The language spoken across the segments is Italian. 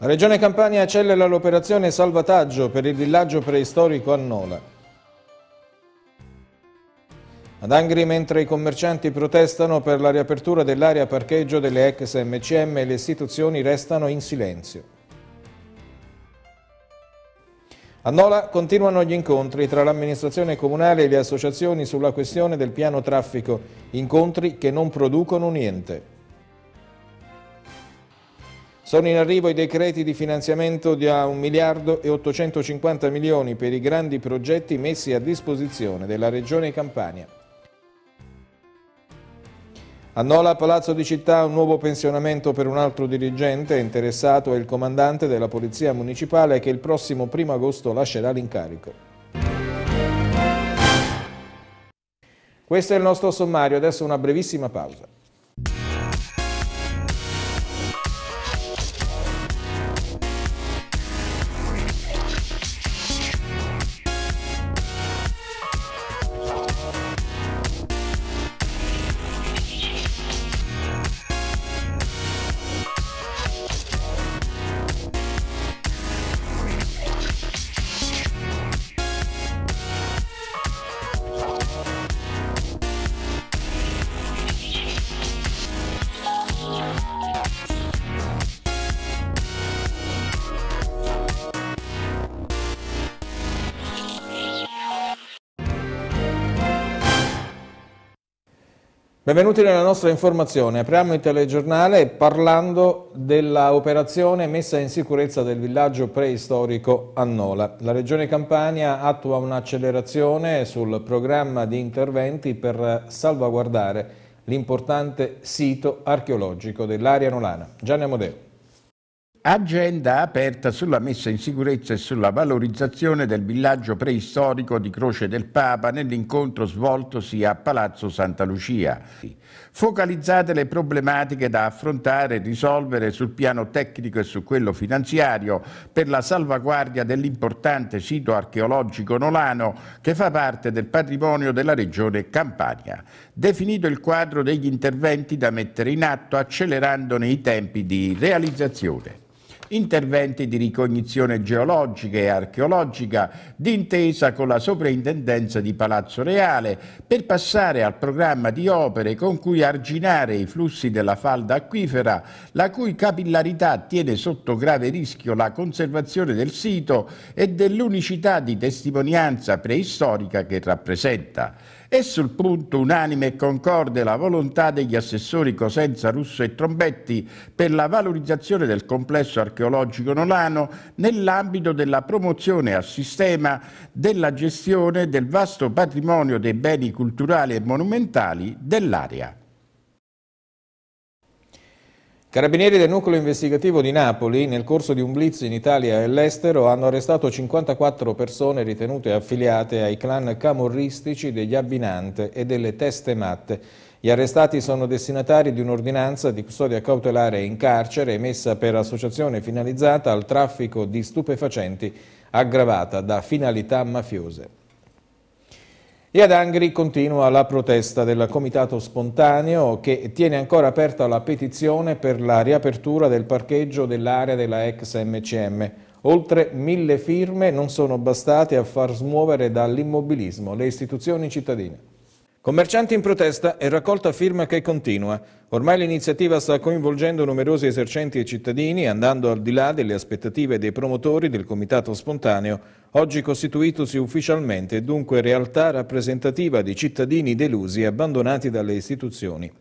La Regione Campania accelera l'operazione salvataggio per il villaggio preistorico a Nola. Ad Angri, mentre i commercianti protestano per la riapertura dell'area parcheggio delle ex MCM, le istituzioni restano in silenzio. A Nola continuano gli incontri tra l'amministrazione comunale e le associazioni sulla questione del piano traffico, incontri che non producono niente. Sono in arrivo i decreti di finanziamento di 1 miliardo e 850 milioni per i grandi progetti messi a disposizione della Regione Campania. A Nola, Palazzo di Città, un nuovo pensionamento per un altro dirigente interessato è il comandante della Polizia Municipale che il prossimo 1 agosto lascerà l'incarico. Questo è il nostro sommario, adesso una brevissima pausa. Benvenuti nella nostra informazione. Apriamo il telegiornale parlando dell'operazione messa in sicurezza del villaggio preistorico Annola. La Regione Campania attua un'accelerazione sul programma di interventi per salvaguardare l'importante sito archeologico dell'area nolana. Gianni Amodeo agenda aperta sulla messa in sicurezza e sulla valorizzazione del villaggio preistorico di Croce del Papa nell'incontro svoltosi a Palazzo Santa Lucia. Focalizzate le problematiche da affrontare e risolvere sul piano tecnico e su quello finanziario per la salvaguardia dell'importante sito archeologico nolano che fa parte del patrimonio della regione Campania. Definito il quadro degli interventi da mettere in atto accelerandone i tempi di realizzazione interventi di ricognizione geologica e archeologica d'intesa con la Soprintendenza di Palazzo Reale per passare al programma di opere con cui arginare i flussi della falda acquifera, la cui capillarità tiene sotto grave rischio la conservazione del sito e dell'unicità di testimonianza preistorica che rappresenta. È sul punto unanime e concorde la volontà degli assessori Cosenza, Russo e Trombetti per la valorizzazione del complesso archeologico nolano nell'ambito della promozione a sistema della gestione del vasto patrimonio dei beni culturali e monumentali dell'area. Carabinieri del nucleo investigativo di Napoli, nel corso di un blitz in Italia e all'estero, hanno arrestato 54 persone ritenute affiliate ai clan camorristici degli Abbinante e delle Teste Matte. Gli arrestati sono destinatari di un'ordinanza di custodia cautelare in carcere emessa per associazione finalizzata al traffico di stupefacenti aggravata da finalità mafiose. E ad Angri continua la protesta del Comitato Spontaneo che tiene ancora aperta la petizione per la riapertura del parcheggio dell'area della ex MCM. Oltre mille firme non sono bastate a far smuovere dall'immobilismo le istituzioni cittadine. Commercianti in protesta e raccolta firma che continua. Ormai l'iniziativa sta coinvolgendo numerosi esercenti e cittadini, andando al di là delle aspettative dei promotori del comitato spontaneo, oggi costituitosi ufficialmente e dunque realtà rappresentativa di cittadini delusi e abbandonati dalle istituzioni.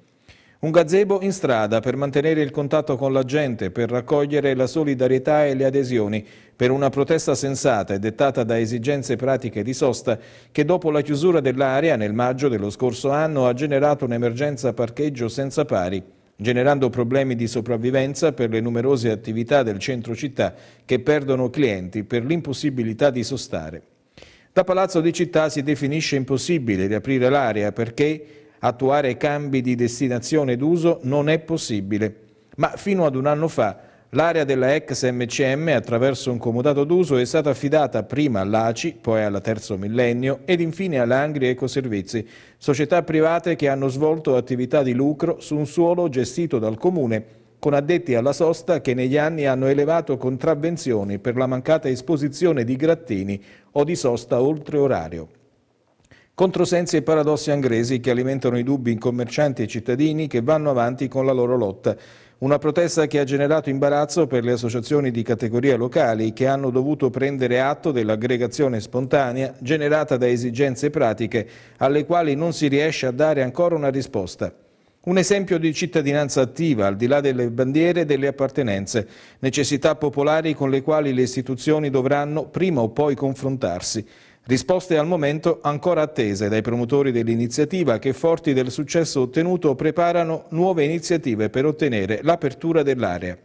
Un gazebo in strada per mantenere il contatto con la gente, per raccogliere la solidarietà e le adesioni, per una protesta sensata e dettata da esigenze pratiche di sosta che dopo la chiusura dell'area nel maggio dello scorso anno ha generato un'emergenza parcheggio senza pari, generando problemi di sopravvivenza per le numerose attività del centro città che perdono clienti per l'impossibilità di sostare. Da Palazzo di Città si definisce impossibile riaprire l'area perché attuare cambi di destinazione d'uso non è possibile, ma fino ad un anno fa l'area della ex MCM attraverso un comodato d'uso è stata affidata prima all'ACI, poi alla Terzo Millennio ed infine all'Angri Ecoservizi, società private che hanno svolto attività di lucro su un suolo gestito dal Comune con addetti alla sosta che negli anni hanno elevato contravvenzioni per la mancata esposizione di grattini o di sosta oltre orario. Controsensi e paradossi angresi che alimentano i dubbi in commercianti e cittadini che vanno avanti con la loro lotta. Una protesta che ha generato imbarazzo per le associazioni di categoria locali che hanno dovuto prendere atto dell'aggregazione spontanea generata da esigenze pratiche alle quali non si riesce a dare ancora una risposta. Un esempio di cittadinanza attiva, al di là delle bandiere e delle appartenenze, necessità popolari con le quali le istituzioni dovranno prima o poi confrontarsi. Risposte al momento ancora attese dai promotori dell'iniziativa che, forti del successo ottenuto, preparano nuove iniziative per ottenere l'apertura dell'area.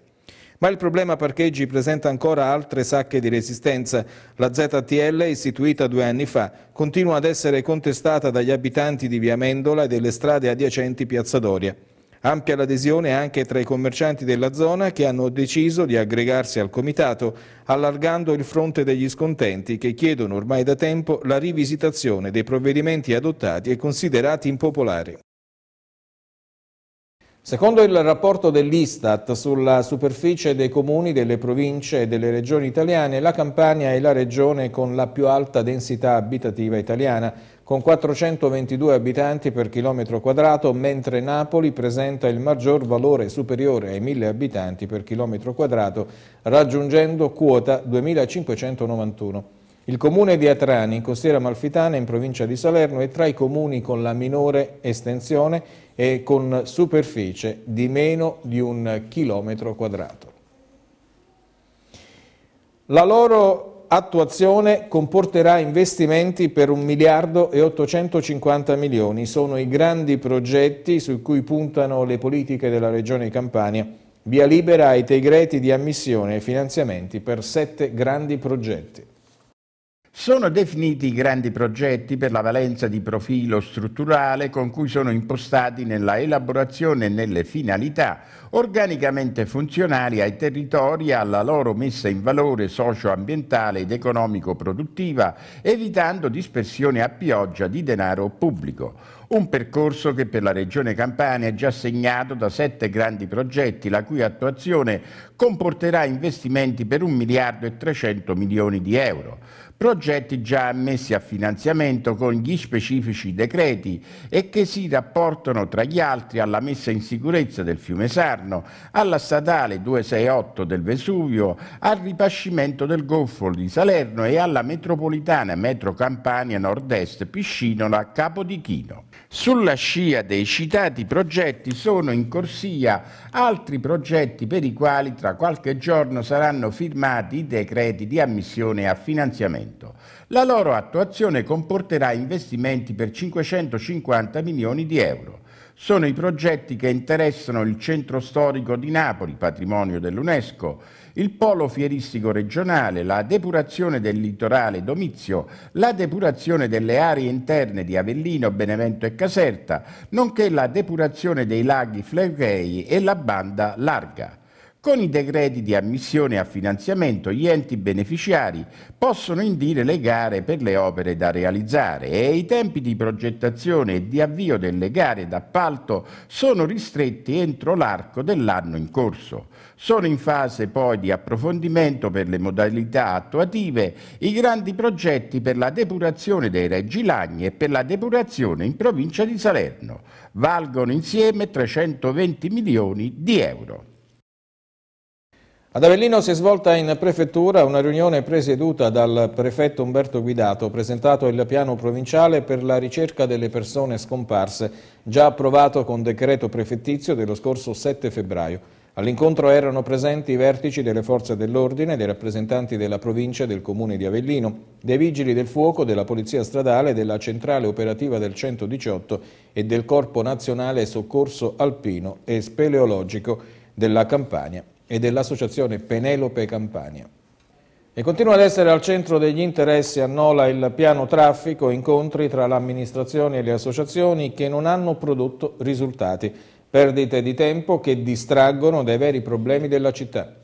Ma il problema parcheggi presenta ancora altre sacche di resistenza. La ZTL, istituita due anni fa, continua ad essere contestata dagli abitanti di Via Mendola e delle strade adiacenti Piazza Doria. Ampia l'adesione anche tra i commercianti della zona che hanno deciso di aggregarsi al comitato, allargando il fronte degli scontenti che chiedono ormai da tempo la rivisitazione dei provvedimenti adottati e considerati impopolari. Secondo il rapporto dell'Istat sulla superficie dei comuni, delle province e delle regioni italiane, la Campania è la regione con la più alta densità abitativa italiana con 422 abitanti per chilometro quadrato, mentre Napoli presenta il maggior valore superiore ai 1000 abitanti per chilometro quadrato, raggiungendo quota 2591. Il comune di Atrani, in costiera malfitana, in provincia di Salerno, è tra i comuni con la minore estensione e con superficie di meno di un chilometro quadrato. La loro attuazione comporterà investimenti per 1 miliardo e 850 milioni. Sono i grandi progetti su cui puntano le politiche della Regione Campania. Via libera ai tegreti di ammissione e finanziamenti per sette grandi progetti. Sono definiti i grandi progetti per la valenza di profilo strutturale con cui sono impostati nella elaborazione e nelle finalità, organicamente funzionali ai territori, e alla loro messa in valore socio-ambientale ed economico-produttiva, evitando dispersione a pioggia di denaro pubblico. Un percorso che per la Regione Campania è già segnato da sette grandi progetti, la cui attuazione comporterà investimenti per 1 miliardo e 300 milioni di euro. Progetti già ammessi a finanziamento con gli specifici decreti e che si rapportano tra gli altri alla messa in sicurezza del fiume Sarno, alla statale 268 del Vesuvio, al ripascimento del Golfo di Salerno e alla metropolitana Metro Campania Nord-Est Piscinola Capodichino. Sulla scia dei citati progetti sono in corsia altri progetti per i quali tra qualche giorno saranno firmati i decreti di ammissione a finanziamento. La loro attuazione comporterà investimenti per 550 milioni di euro sono i progetti che interessano il centro storico di Napoli, patrimonio dell'UNESCO, il polo fieristico regionale, la depurazione del litorale domizio, la depurazione delle aree interne di Avellino, Benevento e Caserta, nonché la depurazione dei laghi Flegrei e la banda larga. Con i decreti di ammissione a finanziamento gli enti beneficiari possono indire le gare per le opere da realizzare e i tempi di progettazione e di avvio delle gare d'appalto sono ristretti entro l'arco dell'anno in corso. Sono in fase poi di approfondimento per le modalità attuative i grandi progetti per la depurazione dei Reggi Lagni e per la depurazione in provincia di Salerno. Valgono insieme 320 milioni di euro. Ad Avellino si è svolta in prefettura una riunione presieduta dal prefetto Umberto Guidato, presentato il piano provinciale per la ricerca delle persone scomparse, già approvato con decreto prefettizio dello scorso 7 febbraio. All'incontro erano presenti i vertici delle forze dell'ordine, dei rappresentanti della provincia e del comune di Avellino, dei vigili del fuoco, della polizia stradale, della centrale operativa del 118 e del Corpo Nazionale Soccorso Alpino e Speleologico della Campania e dell'associazione Penelope Campania. E continua ad essere al centro degli interessi a Nola il piano traffico, incontri tra l'amministrazione e le associazioni che non hanno prodotto risultati, perdite di tempo che distraggono dai veri problemi della città.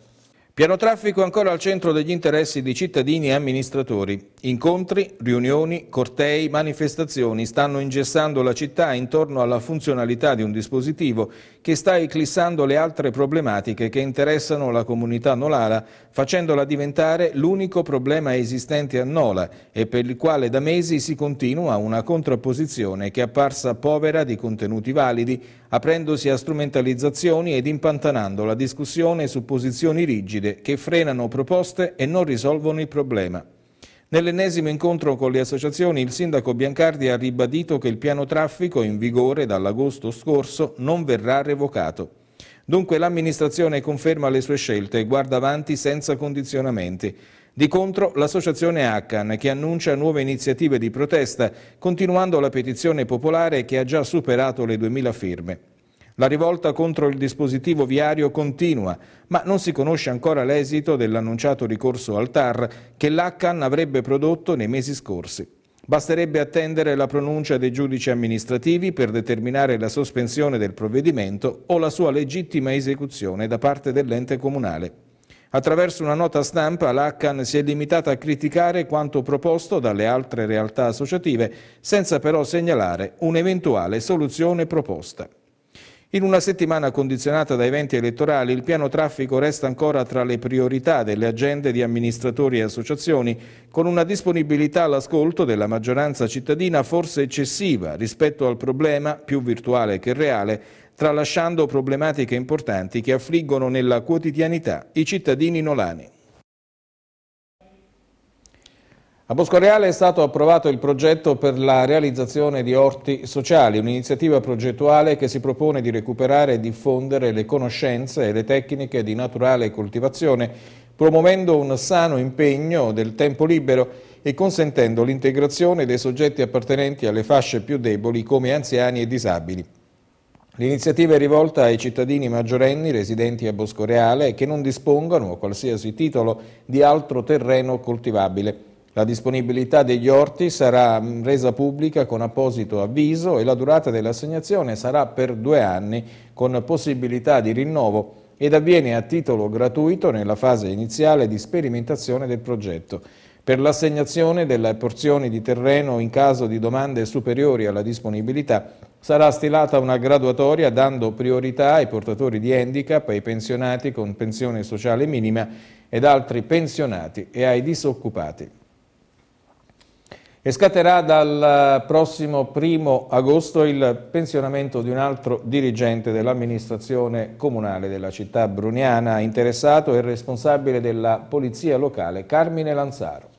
Piano traffico ancora al centro degli interessi di cittadini e amministratori. Incontri, riunioni, cortei, manifestazioni stanno ingessando la città intorno alla funzionalità di un dispositivo che sta eclissando le altre problematiche che interessano la comunità nolara, facendola diventare l'unico problema esistente a Nola e per il quale da mesi si continua una contrapposizione che è apparsa povera di contenuti validi, aprendosi a strumentalizzazioni ed impantanando la discussione su posizioni rigide che frenano proposte e non risolvono il problema. Nell'ennesimo incontro con le associazioni il sindaco Biancardi ha ribadito che il piano traffico in vigore dall'agosto scorso non verrà revocato. Dunque l'amministrazione conferma le sue scelte e guarda avanti senza condizionamenti. Di contro l'associazione Accan, che annuncia nuove iniziative di protesta, continuando la petizione popolare che ha già superato le 2000 firme. La rivolta contro il dispositivo viario continua, ma non si conosce ancora l'esito dell'annunciato ricorso al TAR che l'Accan avrebbe prodotto nei mesi scorsi. Basterebbe attendere la pronuncia dei giudici amministrativi per determinare la sospensione del provvedimento o la sua legittima esecuzione da parte dell'ente comunale. Attraverso una nota stampa l'ACCAN si è limitata a criticare quanto proposto dalle altre realtà associative, senza però segnalare un'eventuale soluzione proposta. In una settimana condizionata da eventi elettorali, il piano traffico resta ancora tra le priorità delle agende di amministratori e associazioni, con una disponibilità all'ascolto della maggioranza cittadina forse eccessiva rispetto al problema, più virtuale che reale, tralasciando problematiche importanti che affliggono nella quotidianità i cittadini nolani. A Bosco Reale è stato approvato il progetto per la realizzazione di orti sociali, un'iniziativa progettuale che si propone di recuperare e diffondere le conoscenze e le tecniche di naturale coltivazione, promuovendo un sano impegno del tempo libero e consentendo l'integrazione dei soggetti appartenenti alle fasce più deboli come anziani e disabili. L'iniziativa è rivolta ai cittadini maggiorenni residenti a Boscoreale che non dispongano, a qualsiasi titolo, di altro terreno coltivabile. La disponibilità degli orti sarà mm, resa pubblica con apposito avviso e la durata dell'assegnazione sarà per due anni, con possibilità di rinnovo ed avviene a titolo gratuito nella fase iniziale di sperimentazione del progetto per l'assegnazione delle porzioni di terreno in caso di domande superiori alla disponibilità sarà stilata una graduatoria dando priorità ai portatori di handicap, ai pensionati con pensione sociale minima ed altri pensionati e ai disoccupati. E scatterà dal prossimo primo agosto il pensionamento di un altro dirigente dell'amministrazione comunale della città bruniana, interessato e responsabile della polizia locale Carmine Lanzaro.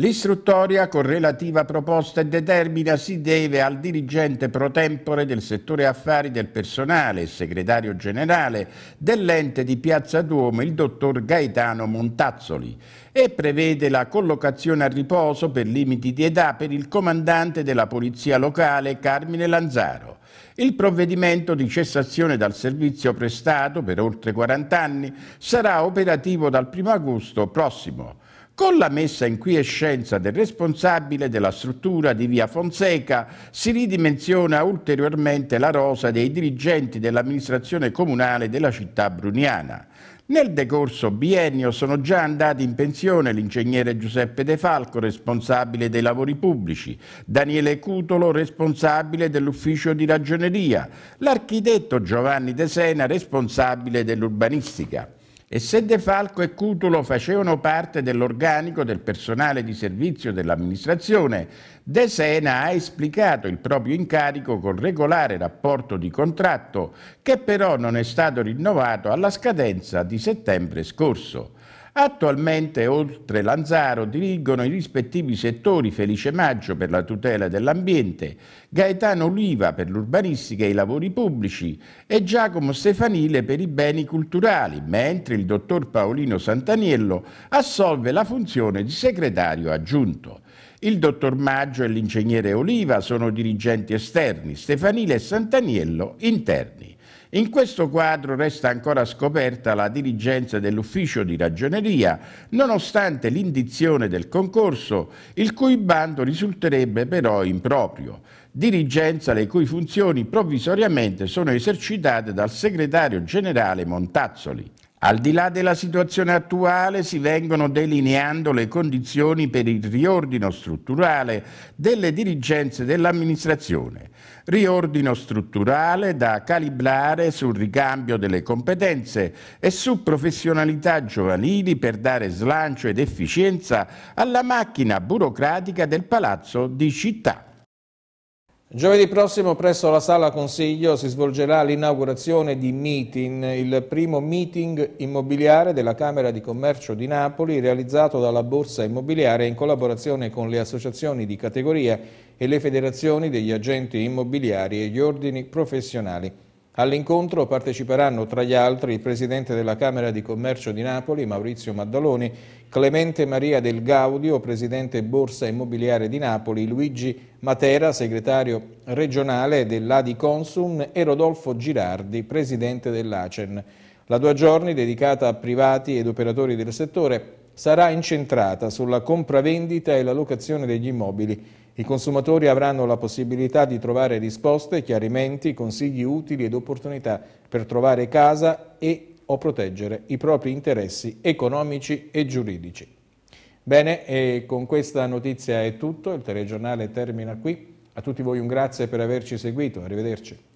L'istruttoria con relativa proposta e determina si deve al dirigente pro tempore del settore affari del personale segretario generale dell'ente di Piazza Duomo, il dottor Gaetano Montazzoli, e prevede la collocazione a riposo per limiti di età per il comandante della Polizia Locale Carmine Lanzaro. Il provvedimento di cessazione dal servizio prestato per oltre 40 anni sarà operativo dal 1 agosto prossimo. Con la messa in quiescenza del responsabile della struttura di via Fonseca si ridimensiona ulteriormente la rosa dei dirigenti dell'amministrazione comunale della città bruniana. Nel decorso biennio sono già andati in pensione l'ingegnere Giuseppe De Falco, responsabile dei lavori pubblici, Daniele Cutolo, responsabile dell'ufficio di ragioneria, l'architetto Giovanni De Sena, responsabile dell'urbanistica. E se De Falco e Cutulo facevano parte dell'organico del personale di servizio dell'amministrazione, De Sena ha esplicato il proprio incarico con regolare rapporto di contratto, che però non è stato rinnovato alla scadenza di settembre scorso. Attualmente, oltre Lanzaro, dirigono i rispettivi settori Felice Maggio per la tutela dell'ambiente, Gaetano Oliva per l'urbanistica e i lavori pubblici e Giacomo Stefanile per i beni culturali, mentre il dottor Paolino Santaniello assolve la funzione di segretario aggiunto. Il dottor Maggio e l'ingegnere Oliva sono dirigenti esterni, Stefanile e Santaniello interni. In questo quadro resta ancora scoperta la dirigenza dell'ufficio di ragioneria, nonostante l'indizione del concorso, il cui bando risulterebbe però improprio dirigenza le cui funzioni provvisoriamente sono esercitate dal segretario generale Montazzoli. Al di là della situazione attuale si vengono delineando le condizioni per il riordino strutturale delle dirigenze dell'amministrazione, riordino strutturale da calibrare sul ricambio delle competenze e su professionalità giovanili per dare slancio ed efficienza alla macchina burocratica del Palazzo di Città. Giovedì prossimo presso la Sala Consiglio si svolgerà l'inaugurazione di Meeting, il primo meeting immobiliare della Camera di Commercio di Napoli realizzato dalla Borsa Immobiliare in collaborazione con le associazioni di categoria e le federazioni degli agenti immobiliari e gli ordini professionali. All'incontro parteciperanno tra gli altri il Presidente della Camera di Commercio di Napoli, Maurizio Maddaloni, Clemente Maria Del Gaudio, Presidente Borsa Immobiliare di Napoli, Luigi Matera, Segretario regionale dell'Adi Consum e Rodolfo Girardi, Presidente dell'Acen. La due giorni, dedicata a privati ed operatori del settore, sarà incentrata sulla compravendita e la locazione degli immobili i consumatori avranno la possibilità di trovare risposte, chiarimenti, consigli utili ed opportunità per trovare casa e o proteggere i propri interessi economici e giuridici. Bene, e con questa notizia è tutto, il telegiornale termina qui. A tutti voi un grazie per averci seguito, arrivederci.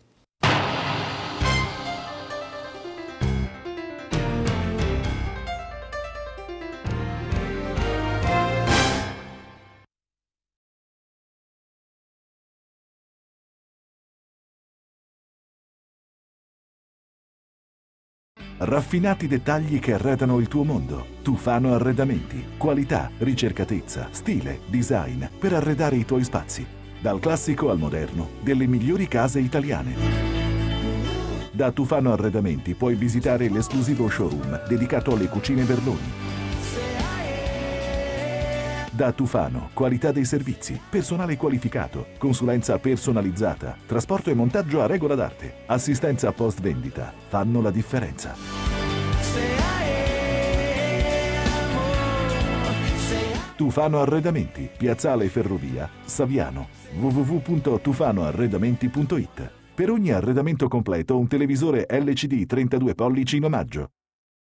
Raffinati dettagli che arredano il tuo mondo. Tufano Arredamenti. Qualità, ricercatezza, stile, design per arredare i tuoi spazi. Dal classico al moderno, delle migliori case italiane. Da Tufano Arredamenti puoi visitare l'esclusivo showroom dedicato alle cucine Berloni da Tufano, qualità dei servizi, personale qualificato, consulenza personalizzata, trasporto e montaggio a regola d'arte, assistenza post vendita, fanno la differenza. Tufano Arredamenti, Piazzale Ferrovia, Saviano, www.tufanoarredamenti.it. Per ogni arredamento completo un televisore LCD 32 pollici in omaggio.